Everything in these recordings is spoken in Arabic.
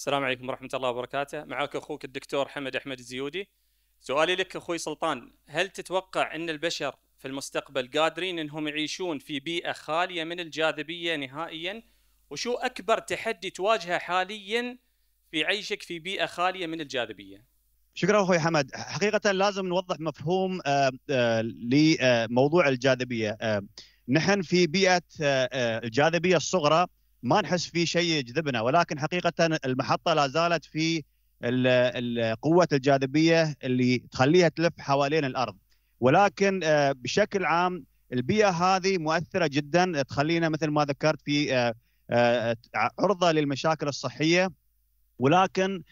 السلام عليكم ورحمة الله وبركاته معك أخوك الدكتور حمد أحمد الزيودي سؤالي لك أخوي سلطان هل تتوقع أن البشر في المستقبل قادرين أنهم يعيشون في بيئة خالية من الجاذبية نهائيا وشو أكبر تحدي تواجهه حاليا في عيشك في بيئة خالية من الجاذبية شكرا اخوي حمد حقيقه لازم نوضح مفهوم آه، آه، لموضوع الجاذبيه آه، نحن في بيئه الجاذبيه الصغرى ما نحس في شيء يجذبنا ولكن حقيقه المحطه لا زالت في قوه الجاذبيه اللي تخليها تلف حوالين الارض ولكن آه، بشكل عام البيئه هذه مؤثره جدا تخلينا مثل ما ذكرت في آه، آه، عرضه للمشاكل الصحيه ولكن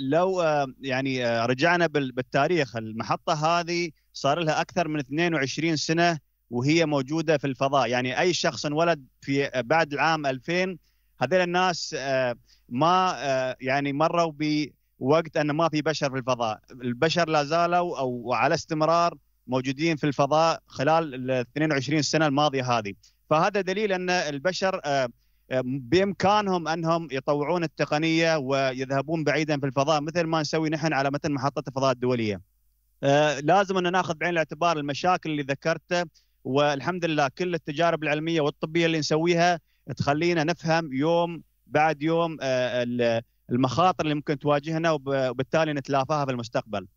لو يعني رجعنا بالتاريخ المحطه هذه صار لها اكثر من 22 سنه وهي موجوده في الفضاء يعني اي شخص انولد في بعد العام 2000 هذول الناس آه، ما آه، يعني مروا بوقت ان ما في بشر في الفضاء البشر لا زالوا او على استمرار موجودين في الفضاء خلال ال 22 سنه الماضيه هذه فهذا دليل ان البشر آه، بامكانهم انهم يطوعون التقنيه ويذهبون بعيدا في الفضاء مثل ما نسوي نحن على متن محطه الفضاء الدوليه. لازم ان ناخذ بعين الاعتبار المشاكل اللي ذكرتها والحمد لله كل التجارب العلميه والطبيه اللي نسويها تخلينا نفهم يوم بعد يوم آه، المخاطر اللي ممكن تواجهنا وبالتالي نتلافاها في المستقبل.